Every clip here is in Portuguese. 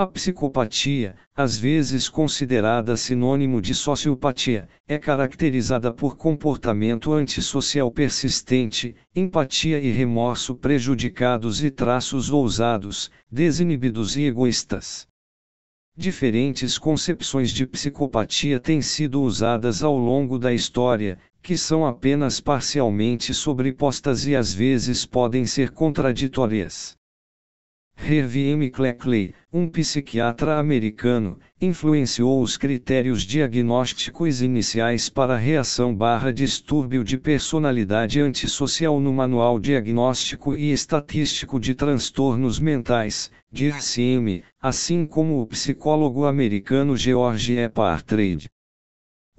A psicopatia, às vezes considerada sinônimo de sociopatia, é caracterizada por comportamento antissocial persistente, empatia e remorso prejudicados e traços ousados, desinibidos e egoístas. Diferentes concepções de psicopatia têm sido usadas ao longo da história, que são apenas parcialmente sobrepostas e às vezes podem ser contraditórias. Hervey M. Cleckley, um psiquiatra americano, influenciou os critérios diagnósticos iniciais para reação barra distúrbio de personalidade antissocial no Manual Diagnóstico e Estatístico de Transtornos Mentais, (DSM), assim como o psicólogo americano George E. Partridge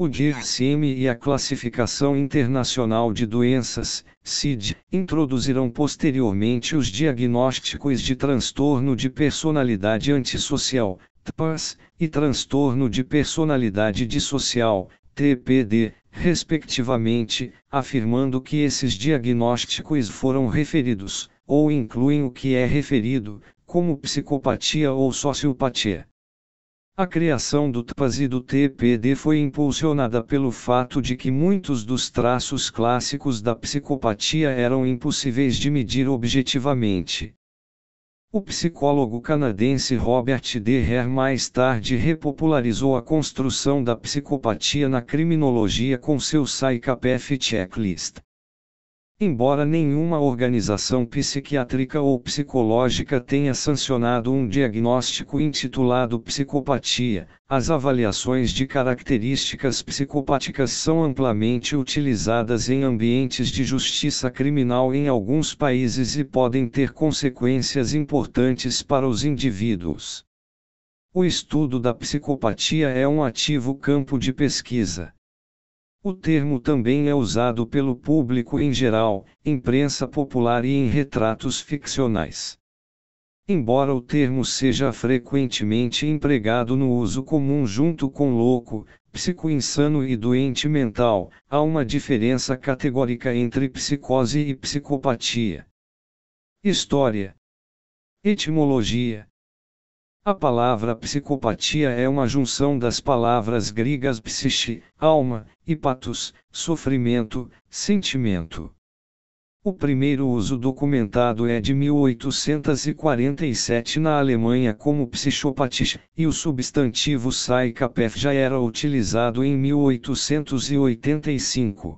o DIRCM e a Classificação Internacional de Doenças, CID, introduzirão posteriormente os diagnósticos de transtorno de personalidade antissocial, TPAS, e transtorno de personalidade dissocial, TPD, respectivamente, afirmando que esses diagnósticos foram referidos, ou incluem o que é referido, como psicopatia ou sociopatia. A criação do TPAS e do TPD foi impulsionada pelo fato de que muitos dos traços clássicos da psicopatia eram impossíveis de medir objetivamente. O psicólogo canadense Robert D. Hare mais tarde repopularizou a construção da psicopatia na criminologia com seu PsyCapF Checklist. Embora nenhuma organização psiquiátrica ou psicológica tenha sancionado um diagnóstico intitulado psicopatia, as avaliações de características psicopáticas são amplamente utilizadas em ambientes de justiça criminal em alguns países e podem ter consequências importantes para os indivíduos. O estudo da psicopatia é um ativo campo de pesquisa. O termo também é usado pelo público em geral, imprensa popular e em retratos ficcionais. Embora o termo seja frequentemente empregado no uso comum junto com louco, psicoinsano e doente mental, há uma diferença categórica entre psicose e psicopatia. História, etimologia, a palavra psicopatia é uma junção das palavras gregas psiche, alma, e patos, sofrimento, sentimento. O primeiro uso documentado é de 1847 na Alemanha como psichopatia, e o substantivo psychopath já era utilizado em 1885.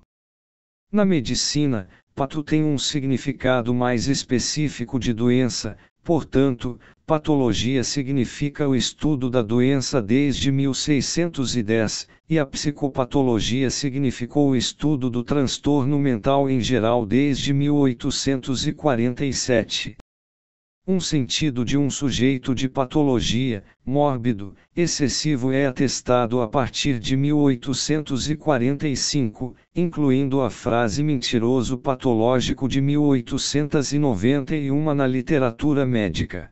Na medicina, pato tem um significado mais específico de doença, portanto, patologia significa o estudo da doença desde 1610, e a psicopatologia significou o estudo do transtorno mental em geral desde 1847 um sentido de um sujeito de patologia, mórbido, excessivo é atestado a partir de 1845, incluindo a frase mentiroso patológico de 1891 na literatura médica.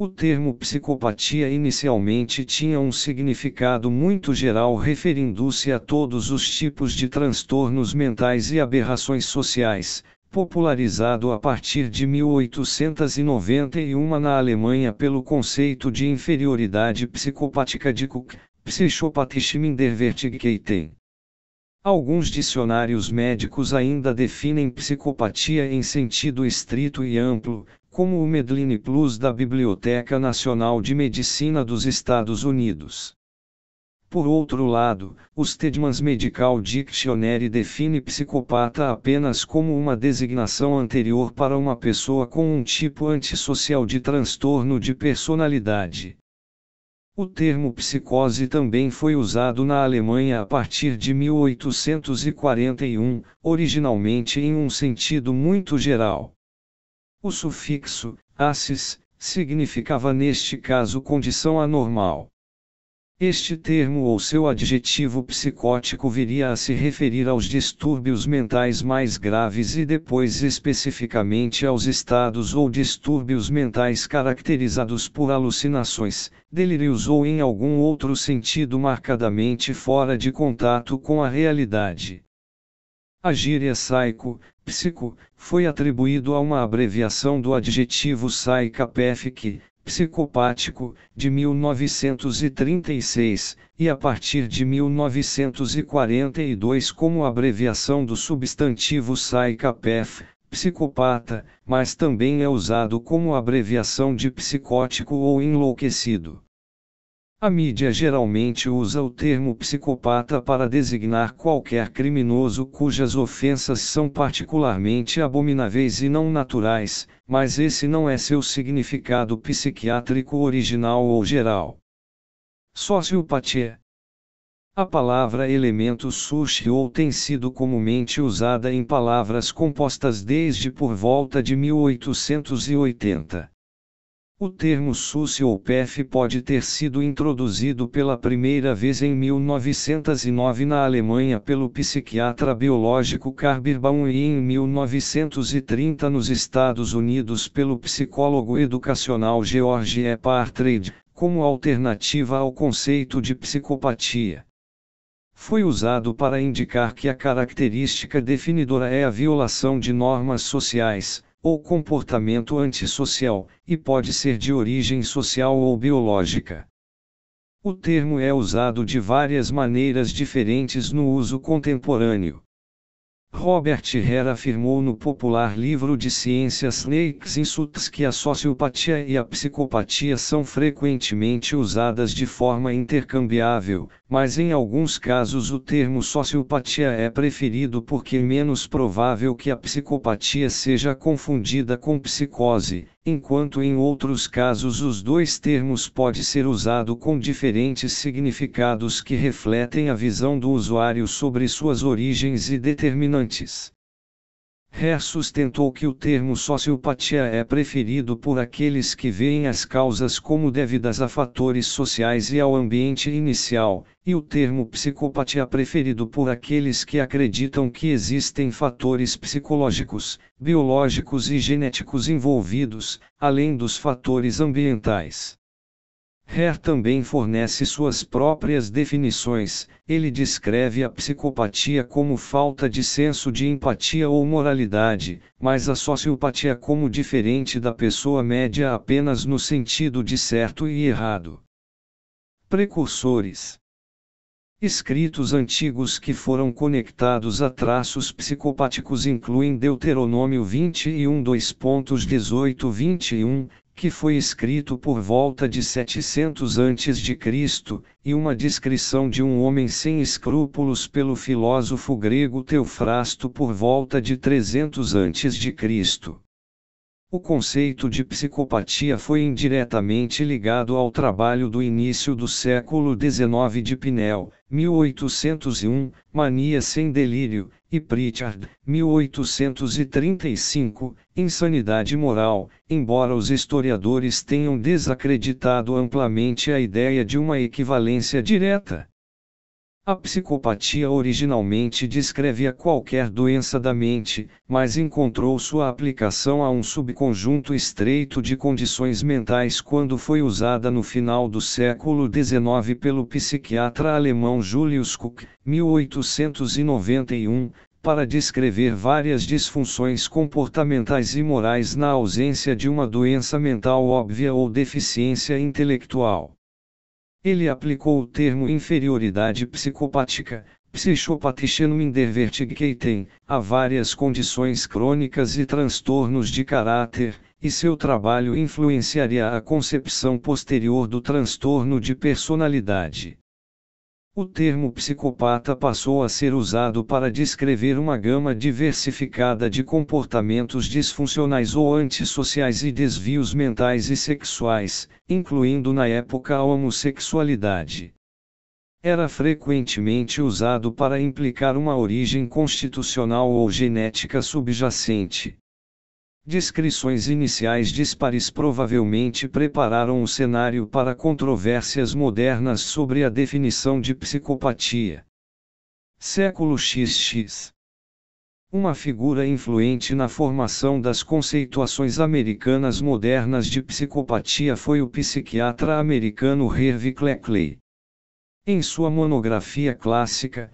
O termo psicopatia inicialmente tinha um significado muito geral referindo-se a todos os tipos de transtornos mentais e aberrações sociais, popularizado a partir de 1891 na Alemanha pelo conceito de inferioridade psicopática de Cook, Psychopathisch Minderwertigkeiten. Alguns dicionários médicos ainda definem psicopatia em sentido estrito e amplo, como o Medline Plus da Biblioteca Nacional de Medicina dos Estados Unidos. Por outro lado, o Stedman's Medical Dictionary define psicopata apenas como uma designação anterior para uma pessoa com um tipo antissocial de transtorno de personalidade. O termo psicose também foi usado na Alemanha a partir de 1841, originalmente em um sentido muito geral. O sufixo assis significava neste caso condição anormal. Este termo ou seu adjetivo psicótico viria a se referir aos distúrbios mentais mais graves e depois especificamente aos estados ou distúrbios mentais caracterizados por alucinações, delírios ou em algum outro sentido marcadamente fora de contato com a realidade. A gíria psycho, psico, foi atribuído a uma abreviação do adjetivo psychopathic, psicopático, de 1936, e a partir de 1942 como abreviação do substantivo psychopath, psicopata, mas também é usado como abreviação de psicótico ou enlouquecido. A mídia geralmente usa o termo psicopata para designar qualquer criminoso cujas ofensas são particularmente abomináveis e não naturais, mas esse não é seu significado psiquiátrico original ou geral. Sociopatia a palavra elemento ou tem sido comumente usada em palavras compostas desde por volta de 1880. O termo SUS ou PEF pode ter sido introduzido pela primeira vez em 1909 na Alemanha pelo psiquiatra biológico Carl Baum e em 1930 nos Estados Unidos pelo psicólogo educacional George E. Partridge, como alternativa ao conceito de psicopatia. Foi usado para indicar que a característica definidora é a violação de normas sociais ou comportamento antissocial, e pode ser de origem social ou biológica. O termo é usado de várias maneiras diferentes no uso contemporâneo. Robert Hare afirmou no popular livro de ciências Snakes Insults que a sociopatia e a psicopatia são frequentemente usadas de forma intercambiável, mas em alguns casos o termo sociopatia é preferido porque é menos provável que a psicopatia seja confundida com psicose, enquanto em outros casos os dois termos pode ser usado com diferentes significados que refletem a visão do usuário sobre suas origens e determinantes. Hare sustentou que o termo sociopatia é preferido por aqueles que veem as causas como devidas a fatores sociais e ao ambiente inicial, e o termo psicopatia é preferido por aqueles que acreditam que existem fatores psicológicos, biológicos e genéticos envolvidos, além dos fatores ambientais. Hare também fornece suas próprias definições, ele descreve a psicopatia como falta de senso de empatia ou moralidade, mas a sociopatia como diferente da pessoa média apenas no sentido de certo e errado. Precursores Escritos antigos que foram conectados a traços psicopáticos incluem Deuteronômio 21:2.18-21, que foi escrito por volta de 700 a.C., e uma descrição de um homem sem escrúpulos pelo filósofo grego Teofrasto por volta de 300 a.C. O conceito de psicopatia foi indiretamente ligado ao trabalho do início do século XIX de Pinel, 1801, Mania sem Delírio, e Pritchard, 1835, Insanidade Moral. Embora os historiadores tenham desacreditado amplamente a ideia de uma equivalência direta, a psicopatia originalmente descrevia qualquer doença da mente, mas encontrou sua aplicação a um subconjunto estreito de condições mentais quando foi usada no final do século XIX pelo psiquiatra alemão Julius Koch, 1891, para descrever várias disfunções comportamentais e morais na ausência de uma doença mental óbvia ou deficiência intelectual. Ele aplicou o termo inferioridade psicopática, Psychopathia a várias condições crônicas e transtornos de caráter, e seu trabalho influenciaria a concepção posterior do transtorno de personalidade. O termo psicopata passou a ser usado para descrever uma gama diversificada de comportamentos disfuncionais ou antissociais e desvios mentais e sexuais, incluindo na época a homossexualidade. Era frequentemente usado para implicar uma origem constitucional ou genética subjacente. Descrições iniciais dispares provavelmente prepararam o cenário para controvérsias modernas sobre a definição de psicopatia. Século XX Uma figura influente na formação das conceituações americanas modernas de psicopatia foi o psiquiatra americano Hervey Cleckley. Em sua monografia clássica,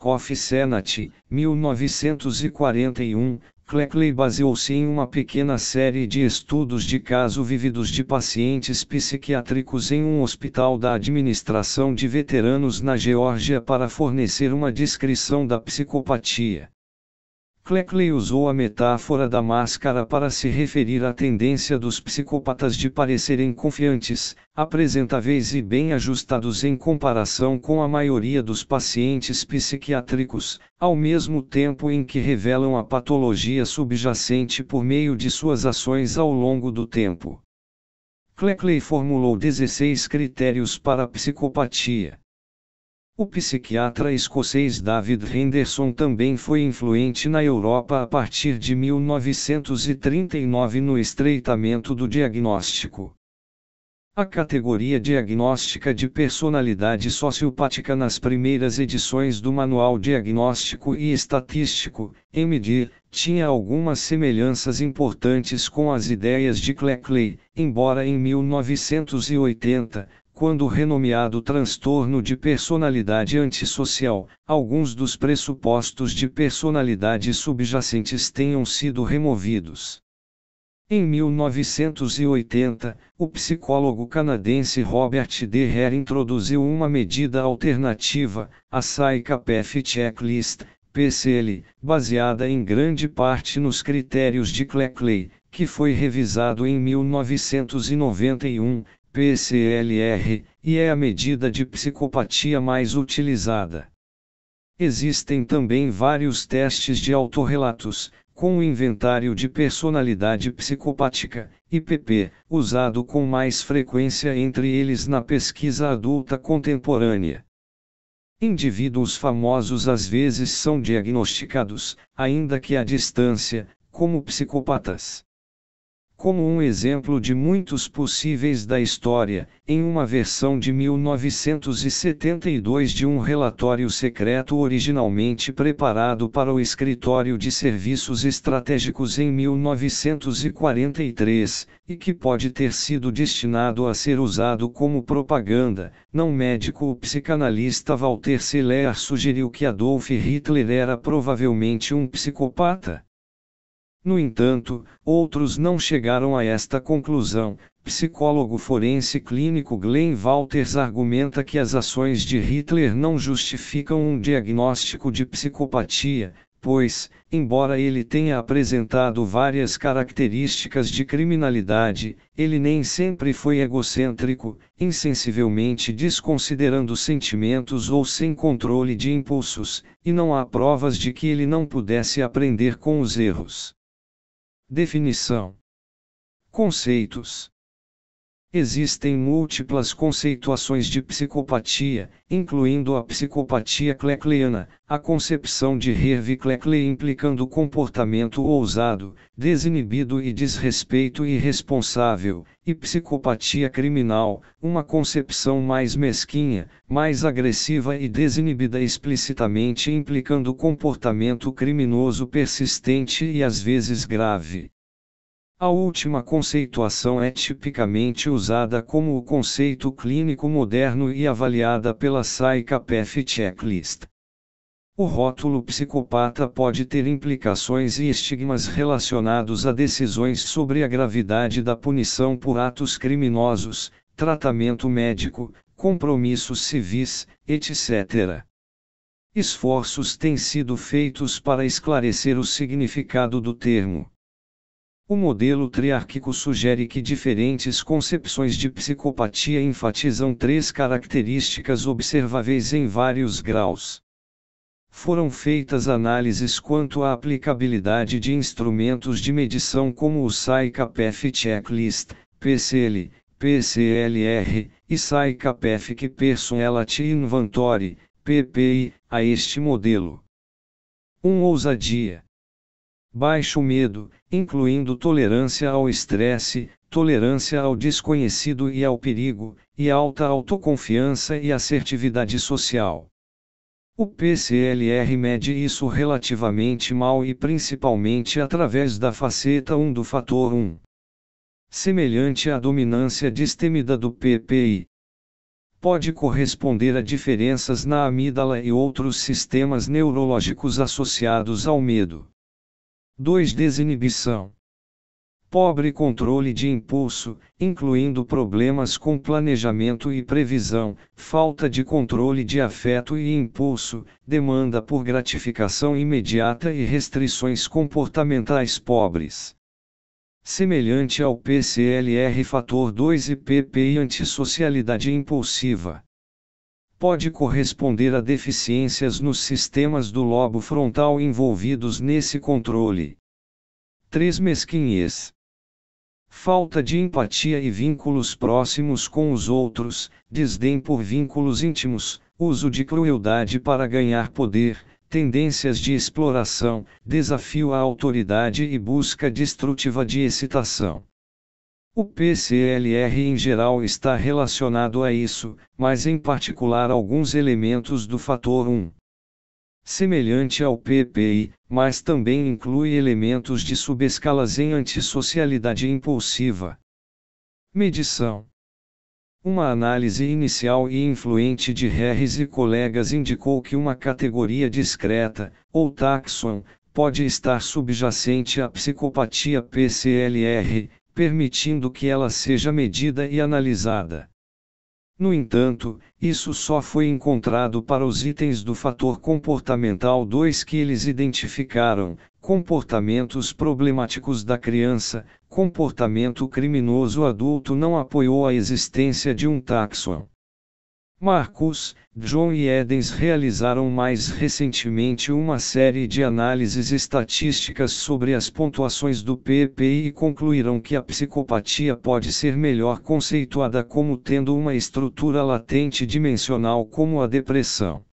of Sanity*, 1941, Cleckley baseou-se em uma pequena série de estudos de caso vividos de pacientes psiquiátricos em um hospital da administração de veteranos na Geórgia para fornecer uma descrição da psicopatia. Cleckley usou a metáfora da máscara para se referir à tendência dos psicopatas de parecerem confiantes, apresentáveis e bem ajustados em comparação com a maioria dos pacientes psiquiátricos, ao mesmo tempo em que revelam a patologia subjacente por meio de suas ações ao longo do tempo. Cleckley formulou 16 critérios para a psicopatia. O psiquiatra escocês David Henderson também foi influente na Europa a partir de 1939 no estreitamento do diagnóstico. A categoria diagnóstica de personalidade sociopática nas primeiras edições do Manual Diagnóstico e Estatístico, MD, tinha algumas semelhanças importantes com as ideias de Cleckley, embora em 1980, quando renomeado transtorno de personalidade antissocial, alguns dos pressupostos de personalidade subjacentes tenham sido removidos. Em 1980, o psicólogo canadense Robert D. Hare introduziu uma medida alternativa, a psy Checklist, PCL, baseada em grande parte nos critérios de Cleckley, que foi revisado em 1991, PCLR, e é a medida de psicopatia mais utilizada. Existem também vários testes de autorrelatos, com o inventário de personalidade psicopática, IPP, usado com mais frequência entre eles na pesquisa adulta contemporânea. Indivíduos famosos às vezes são diagnosticados, ainda que à distância, como psicopatas como um exemplo de muitos possíveis da história, em uma versão de 1972 de um relatório secreto originalmente preparado para o Escritório de Serviços Estratégicos em 1943, e que pode ter sido destinado a ser usado como propaganda. Não médico, o psicanalista Walter Selear sugeriu que Adolf Hitler era provavelmente um psicopata. No entanto, outros não chegaram a esta conclusão. Psicólogo forense clínico Glenn Walters argumenta que as ações de Hitler não justificam um diagnóstico de psicopatia, pois, embora ele tenha apresentado várias características de criminalidade, ele nem sempre foi egocêntrico, insensivelmente desconsiderando sentimentos ou sem controle de impulsos, e não há provas de que ele não pudesse aprender com os erros. Definição: Conceitos Existem múltiplas conceituações de psicopatia, incluindo a psicopatia Kleckleana, a concepção de Hervé Clecle implicando comportamento ousado, desinibido e desrespeito irresponsável, e psicopatia criminal, uma concepção mais mesquinha, mais agressiva e desinibida explicitamente implicando comportamento criminoso persistente e às vezes grave. A última conceituação é tipicamente usada como o conceito clínico moderno e avaliada pela sai Checklist. O rótulo psicopata pode ter implicações e estigmas relacionados a decisões sobre a gravidade da punição por atos criminosos, tratamento médico, compromissos civis, etc. Esforços têm sido feitos para esclarecer o significado do termo. O modelo triárquico sugere que diferentes concepções de psicopatia enfatizam três características observáveis em vários graus. Foram feitas análises quanto à aplicabilidade de instrumentos de medição como o SAICAPEF Checklist, PCL, PCLR, e SAICAPEFIC Personality Inventory, PPI, a este modelo. 1. Um ousadia baixo medo, incluindo tolerância ao estresse, tolerância ao desconhecido e ao perigo, e alta autoconfiança e assertividade social. O PCLR mede isso relativamente mal e principalmente através da faceta 1 do fator 1. Semelhante à dominância distêmida do PPI. Pode corresponder a diferenças na amígdala e outros sistemas neurológicos associados ao medo. 2. Desinibição. Pobre controle de impulso, incluindo problemas com planejamento e previsão, falta de controle de afeto e impulso, demanda por gratificação imediata e restrições comportamentais pobres. Semelhante ao PCLR fator 2 e PPI antissocialidade impulsiva pode corresponder a deficiências nos sistemas do lobo frontal envolvidos nesse controle. 3. Mesquinhez. Falta de empatia e vínculos próximos com os outros, desdém por vínculos íntimos, uso de crueldade para ganhar poder, tendências de exploração, desafio à autoridade e busca destrutiva de excitação. O PCLR em geral está relacionado a isso, mas em particular alguns elementos do fator 1. Semelhante ao PPI, mas também inclui elementos de subescalas em antissocialidade impulsiva. Medição. Uma análise inicial e influente de Harris e colegas indicou que uma categoria discreta, ou taxon, pode estar subjacente à psicopatia PCLR, permitindo que ela seja medida e analisada. No entanto, isso só foi encontrado para os itens do fator comportamental 2 que eles identificaram: comportamentos problemáticos da criança, comportamento criminoso adulto não apoiou a existência de um taxon. Marcus, John e Edens realizaram mais recentemente uma série de análises estatísticas sobre as pontuações do PPI e concluíram que a psicopatia pode ser melhor conceituada como tendo uma estrutura latente dimensional como a depressão.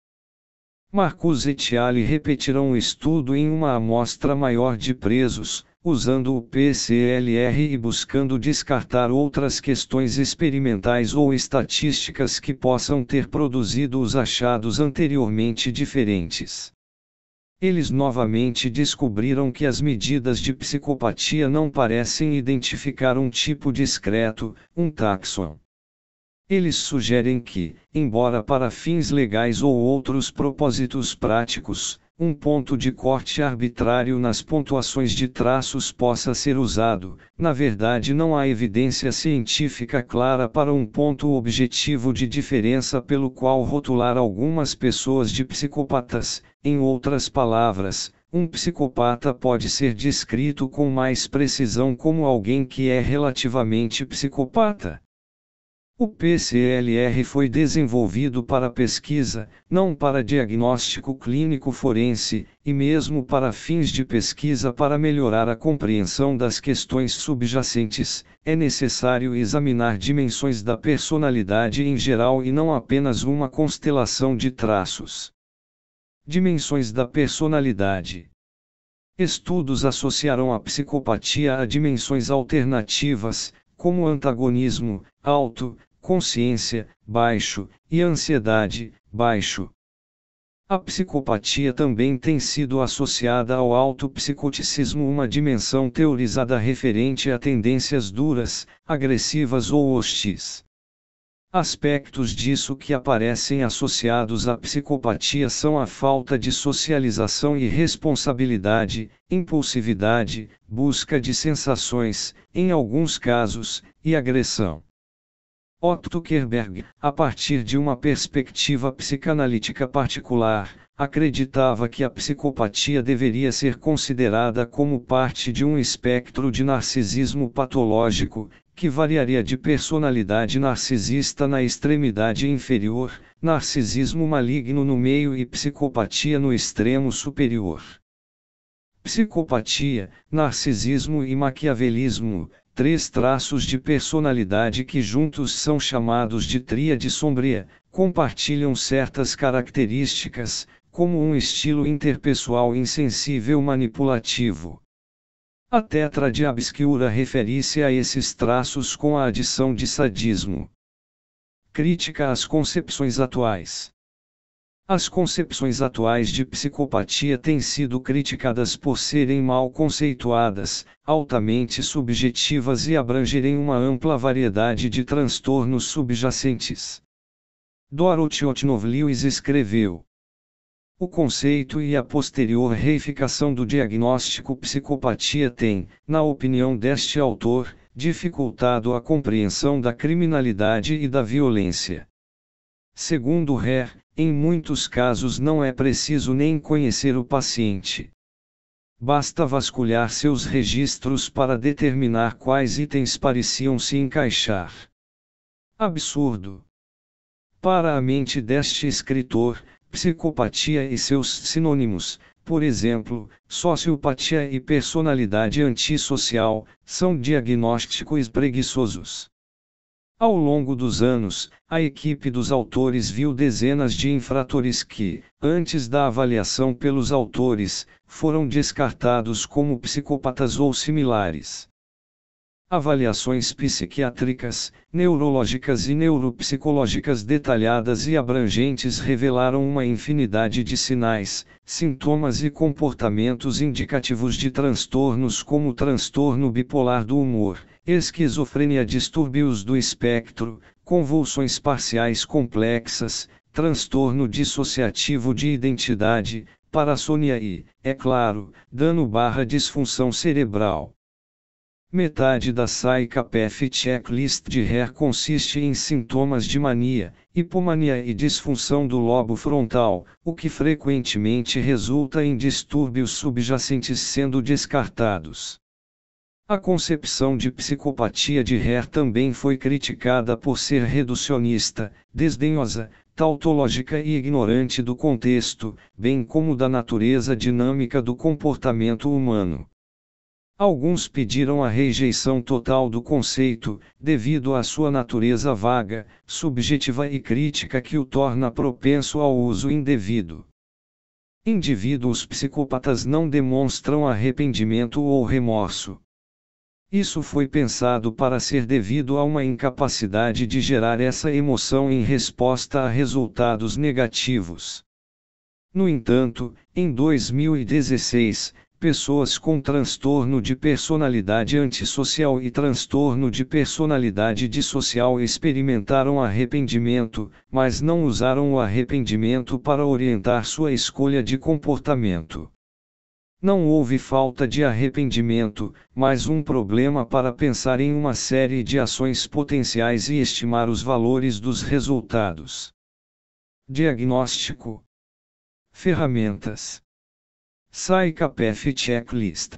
Marcus et al. repetirão o estudo em uma amostra maior de presos, usando o PCLR e buscando descartar outras questões experimentais ou estatísticas que possam ter produzido os achados anteriormente diferentes. Eles novamente descobriram que as medidas de psicopatia não parecem identificar um tipo discreto, um taxon. Eles sugerem que, embora para fins legais ou outros propósitos práticos, um ponto de corte arbitrário nas pontuações de traços possa ser usado. Na verdade, não há evidência científica clara para um ponto objetivo de diferença pelo qual rotular algumas pessoas de psicopatas. Em outras palavras, um psicopata pode ser descrito com mais precisão como alguém que é relativamente psicopata. O PCLR foi desenvolvido para pesquisa, não para diagnóstico clínico forense, e mesmo para fins de pesquisa para melhorar a compreensão das questões subjacentes, é necessário examinar dimensões da personalidade em geral e não apenas uma constelação de traços. Dimensões da personalidade. Estudos associarão a psicopatia a dimensões alternativas, como antagonismo, auto, consciência, baixo, e ansiedade, baixo. A psicopatia também tem sido associada ao autopsicoticismo, uma dimensão teorizada referente a tendências duras, agressivas ou hostis. Aspectos disso que aparecem associados à psicopatia são a falta de socialização e responsabilidade, impulsividade, busca de sensações, em alguns casos, e agressão. Otto Kerberg, a partir de uma perspectiva psicanalítica particular, acreditava que a psicopatia deveria ser considerada como parte de um espectro de narcisismo patológico, que variaria de personalidade narcisista na extremidade inferior, narcisismo maligno no meio e psicopatia no extremo superior. Psicopatia, narcisismo e maquiavelismo três traços de personalidade que juntos são chamados de tríade sombria, compartilham certas características, como um estilo interpessoal insensível manipulativo. A tetra de obscura refere-se a esses traços com a adição de sadismo. Crítica às concepções atuais. As concepções atuais de psicopatia têm sido criticadas por serem mal conceituadas, altamente subjetivas e abrangerem uma ampla variedade de transtornos subjacentes. Dorothy Otnov Lewis escreveu: O conceito e a posterior reificação do diagnóstico psicopatia têm, na opinião deste autor, dificultado a compreensão da criminalidade e da violência. Segundo Herr, em muitos casos não é preciso nem conhecer o paciente. Basta vasculhar seus registros para determinar quais itens pareciam se encaixar. Absurdo! Para a mente deste escritor, psicopatia e seus sinônimos, por exemplo, sociopatia e personalidade antissocial, são diagnósticos preguiçosos. Ao longo dos anos, a equipe dos autores viu dezenas de infratores que, antes da avaliação pelos autores, foram descartados como psicopatas ou similares. Avaliações psiquiátricas, neurológicas e neuropsicológicas detalhadas e abrangentes revelaram uma infinidade de sinais, sintomas e comportamentos indicativos de transtornos como o transtorno bipolar do humor, esquizofrenia, distúrbios do espectro, convulsões parciais complexas, transtorno dissociativo de identidade, parasônia e, é claro, dano barra disfunção cerebral. Metade da sai checklist de HER consiste em sintomas de mania, hipomania e disfunção do lobo frontal, o que frequentemente resulta em distúrbios subjacentes sendo descartados. A concepção de psicopatia de Hare também foi criticada por ser reducionista, desdenhosa, tautológica e ignorante do contexto, bem como da natureza dinâmica do comportamento humano. Alguns pediram a rejeição total do conceito, devido à sua natureza vaga, subjetiva e crítica que o torna propenso ao uso indevido. Indivíduos psicopatas não demonstram arrependimento ou remorso. Isso foi pensado para ser devido a uma incapacidade de gerar essa emoção em resposta a resultados negativos. No entanto, em 2016, pessoas com transtorno de personalidade antissocial e transtorno de personalidade dissocial experimentaram arrependimento, mas não usaram o arrependimento para orientar sua escolha de comportamento. Não houve falta de arrependimento, mas um problema para pensar em uma série de ações potenciais e estimar os valores dos resultados. Diagnóstico: Ferramentas. SAICAPF Checklist.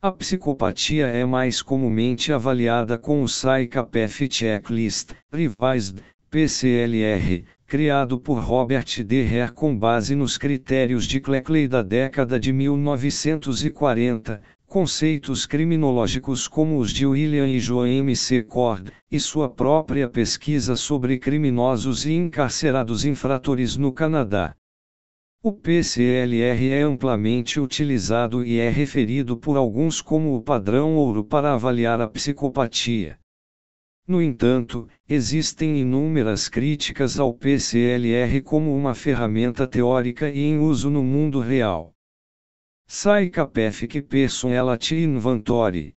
A psicopatia é mais comumente avaliada com o SAICAPF Checklist, Revised, PCLR, criado por Robert D. Hare com base nos critérios de Cleckley da década de 1940, conceitos criminológicos como os de William e Joan M. C. Cord, e sua própria pesquisa sobre criminosos e encarcerados infratores no Canadá. O PCLR é amplamente utilizado e é referido por alguns como o padrão ouro para avaliar a psicopatia. No entanto, existem inúmeras críticas ao PCLR como uma ferramenta teórica e em uso no mundo real. Sai que person ela te inventori.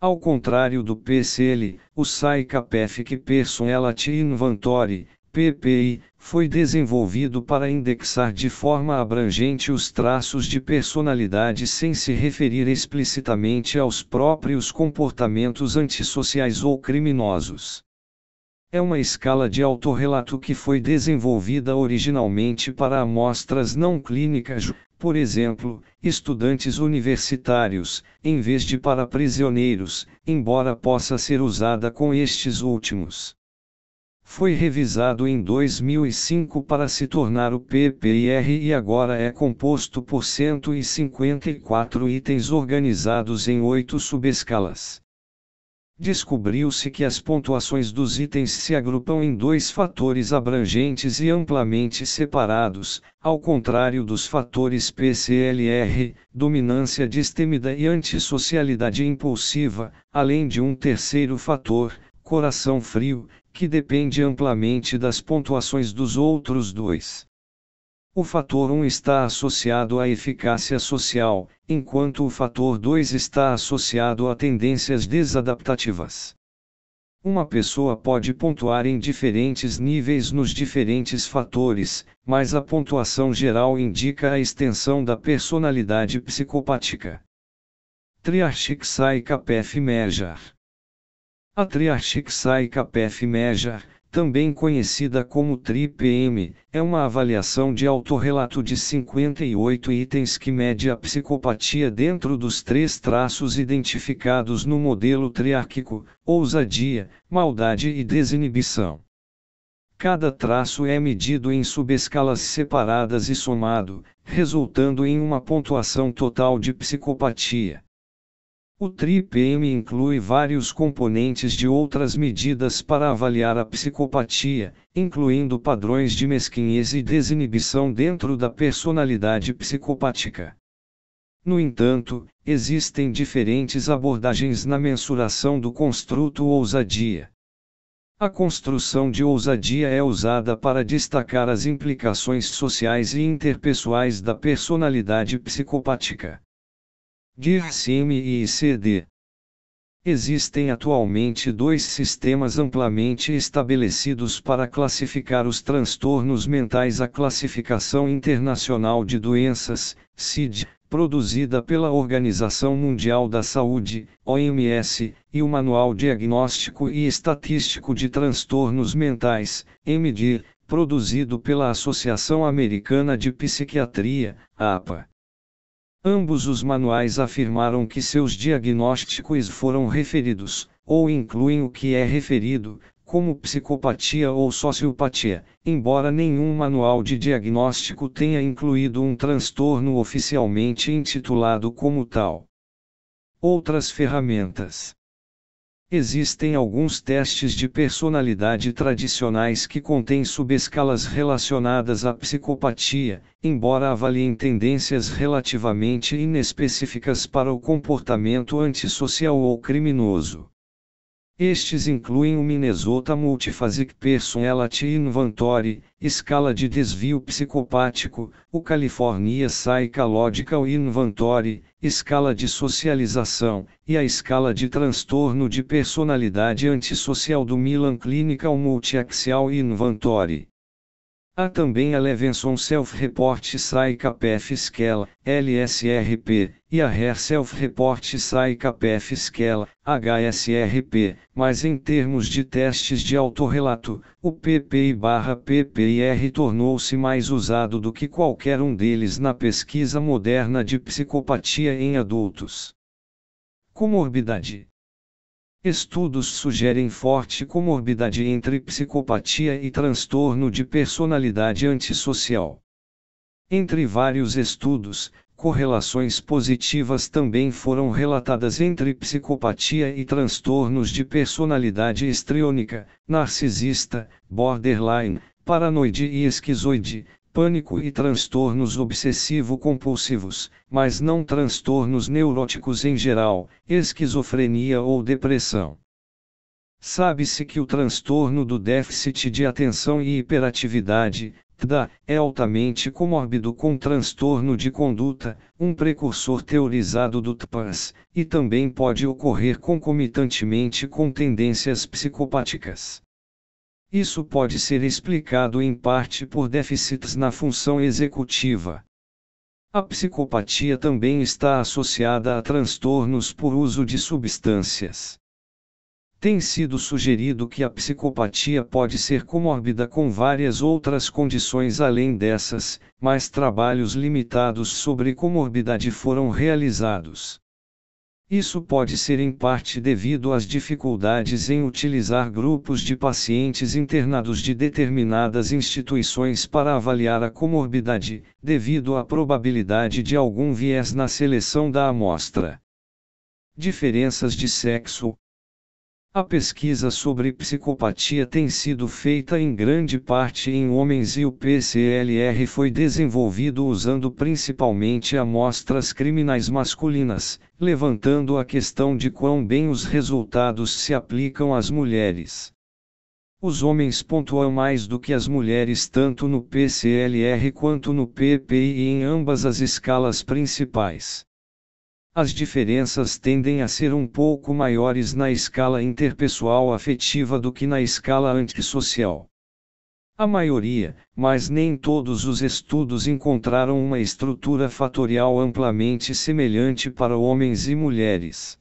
Ao contrário do PCL, o sai que person ela te inventori PPI, foi desenvolvido para indexar de forma abrangente os traços de personalidade sem se referir explicitamente aos próprios comportamentos antissociais ou criminosos. É uma escala de autorrelato que foi desenvolvida originalmente para amostras não clínicas, por exemplo, estudantes universitários, em vez de para prisioneiros, embora possa ser usada com estes últimos foi revisado em 2005 para se tornar o PPR e agora é composto por 154 itens organizados em oito subescalas. Descobriu-se que as pontuações dos itens se agrupam em dois fatores abrangentes e amplamente separados, ao contrário dos fatores PCLR, dominância distêmida e antissocialidade impulsiva, além de um terceiro fator, coração frio, que depende amplamente das pontuações dos outros dois. O fator 1 está associado à eficácia social, enquanto o fator 2 está associado a tendências desadaptativas. Uma pessoa pode pontuar em diferentes níveis nos diferentes fatores, mas a pontuação geral indica a extensão da personalidade psicopática. Triarchic Sai Kapef a Triarchic Capef Meja, também conhecida como TRI-PM, é uma avaliação de autorrelato de 58 itens que mede a psicopatia dentro dos três traços identificados no modelo triárquico: ousadia, maldade e desinibição. Cada traço é medido em subescalas separadas e somado, resultando em uma pontuação total de psicopatia. O TRIPM inclui vários componentes de outras medidas para avaliar a psicopatia, incluindo padrões de mesquinhez e desinibição dentro da personalidade psicopática. No entanto, existem diferentes abordagens na mensuração do construto ousadia. A construção de ousadia é usada para destacar as implicações sociais e interpessoais da personalidade psicopática. DIRCM e ICD. Existem atualmente dois sistemas amplamente estabelecidos para classificar os transtornos mentais: a Classificação Internacional de Doenças, CID, produzida pela Organização Mundial da Saúde, OMS, e o Manual Diagnóstico e Estatístico de Transtornos Mentais, MD, produzido pela Associação Americana de Psiquiatria, APA. Ambos os manuais afirmaram que seus diagnósticos foram referidos, ou incluem o que é referido, como psicopatia ou sociopatia, embora nenhum manual de diagnóstico tenha incluído um transtorno oficialmente intitulado como tal. Outras ferramentas Existem alguns testes de personalidade tradicionais que contêm subescalas relacionadas à psicopatia, embora avaliem tendências relativamente inespecíficas para o comportamento antissocial ou criminoso. Estes incluem o Minnesota Multiphasic Personality Inventory, escala de desvio psicopático, o California Psychological Inventory, escala de socialização, e a escala de transtorno de personalidade antissocial do Milan Clinical Multiaxial Inventory. Há também a Levenson Self-Report SAICA pf LSRP, e a Hair Self-Report SAICA pf HSRP, mas em termos de testes de autorrelato, o PPI-PPIR tornou-se mais usado do que qualquer um deles na pesquisa moderna de psicopatia em adultos. Comorbidade Estudos sugerem forte comorbidade entre psicopatia e transtorno de personalidade antissocial. Entre vários estudos, correlações positivas também foram relatadas entre psicopatia e transtornos de personalidade estriônica, narcisista, borderline, paranoide e esquizoide, pânico e transtornos obsessivo-compulsivos, mas não transtornos neuróticos em geral, esquizofrenia ou depressão. Sabe-se que o transtorno do déficit de atenção e hiperatividade, TDA, é altamente comórbido com transtorno de conduta, um precursor teorizado do TPAS, e também pode ocorrer concomitantemente com tendências psicopáticas. Isso pode ser explicado em parte por déficits na função executiva. A psicopatia também está associada a transtornos por uso de substâncias. Tem sido sugerido que a psicopatia pode ser comórbida com várias outras condições além dessas, mas trabalhos limitados sobre comorbidade foram realizados. Isso pode ser em parte devido às dificuldades em utilizar grupos de pacientes internados de determinadas instituições para avaliar a comorbidade, devido à probabilidade de algum viés na seleção da amostra. Diferenças de sexo. A pesquisa sobre psicopatia tem sido feita em grande parte em homens e o PCLR foi desenvolvido usando principalmente amostras criminais masculinas, levantando a questão de quão bem os resultados se aplicam às mulheres. Os homens pontuam mais do que as mulheres tanto no PCLR quanto no PPI em ambas as escalas principais. As diferenças tendem a ser um pouco maiores na escala interpessoal afetiva do que na escala antissocial. A maioria, mas nem todos os estudos encontraram uma estrutura fatorial amplamente semelhante para homens e mulheres.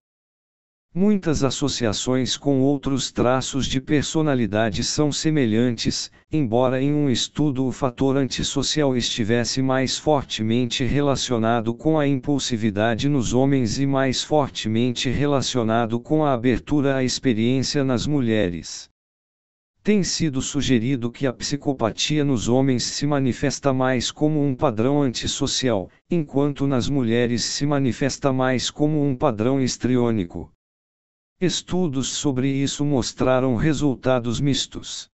Muitas associações com outros traços de personalidade são semelhantes, embora em um estudo o fator antissocial estivesse mais fortemente relacionado com a impulsividade nos homens e mais fortemente relacionado com a abertura à experiência nas mulheres. Tem sido sugerido que a psicopatia nos homens se manifesta mais como um padrão antissocial, enquanto nas mulheres se manifesta mais como um padrão histriônico. Estudos sobre isso mostraram resultados mistos.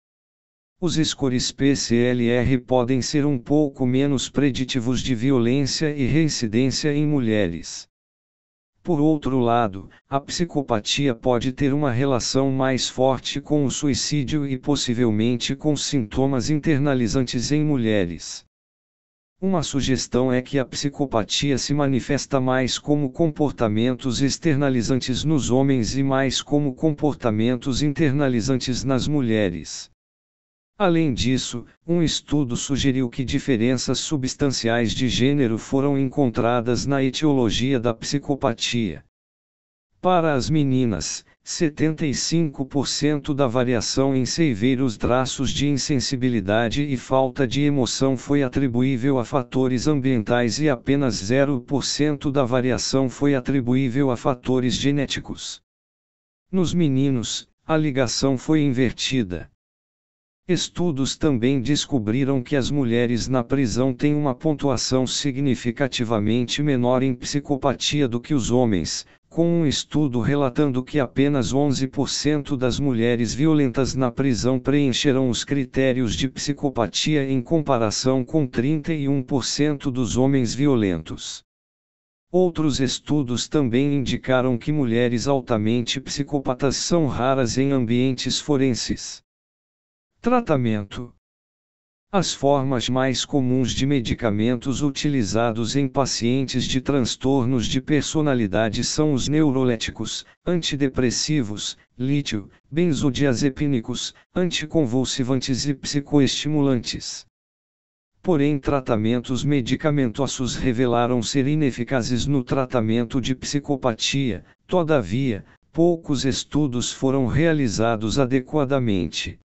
Os scores PCLR podem ser um pouco menos preditivos de violência e reincidência em mulheres. Por outro lado, a psicopatia pode ter uma relação mais forte com o suicídio e possivelmente com sintomas internalizantes em mulheres. Uma sugestão é que a psicopatia se manifesta mais como comportamentos externalizantes nos homens e mais como comportamentos internalizantes nas mulheres. Além disso, um estudo sugeriu que diferenças substanciais de gênero foram encontradas na etiologia da psicopatia. Para as meninas, 75% da variação em seiveiros traços de insensibilidade e falta de emoção foi atribuível a fatores ambientais e apenas 0% da variação foi atribuível a fatores genéticos. Nos meninos, a ligação foi invertida estudos também descobriram que as mulheres na prisão têm uma pontuação significativamente menor em psicopatia do que os homens, com um estudo relatando que apenas 11% das mulheres violentas na prisão preencheram os critérios de psicopatia em comparação com 31% dos homens violentos. Outros estudos também indicaram que mulheres altamente psicopatas são raras em ambientes forenses. Tratamento: As formas mais comuns de medicamentos utilizados em pacientes de transtornos de personalidade são os neuroléticos, antidepressivos, lítio, benzodiazepínicos, anticonvulsivantes e psicoestimulantes. Porém, tratamentos medicamentosos revelaram ser ineficazes no tratamento de psicopatia, todavia, poucos estudos foram realizados adequadamente.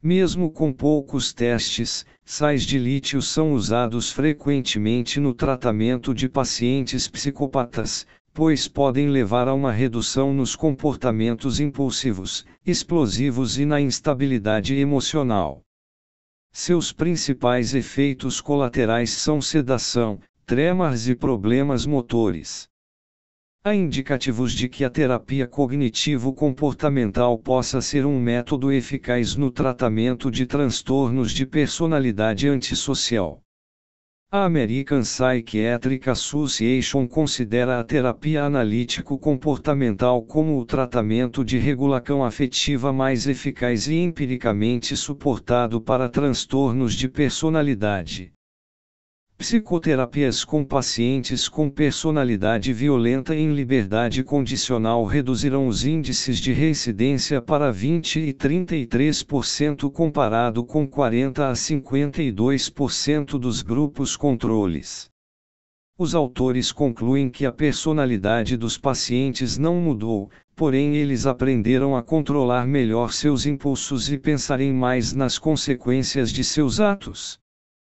Mesmo com poucos testes, sais de lítio são usados frequentemente no tratamento de pacientes psicopatas, pois podem levar a uma redução nos comportamentos impulsivos, explosivos e na instabilidade emocional. Seus principais efeitos colaterais são sedação, tremas e problemas motores. Há indicativos de que a terapia cognitivo-comportamental possa ser um método eficaz no tratamento de transtornos de personalidade antissocial. A American Psychiatric Association considera a terapia analítico-comportamental como o tratamento de regulação afetiva mais eficaz e empiricamente suportado para transtornos de personalidade. Psicoterapias com pacientes com personalidade violenta em liberdade condicional reduzirão os índices de reincidência para 20 e 33% comparado com 40 a 52% dos grupos controles. Os autores concluem que a personalidade dos pacientes não mudou, porém eles aprenderam a controlar melhor seus impulsos e pensarem mais nas consequências de seus atos.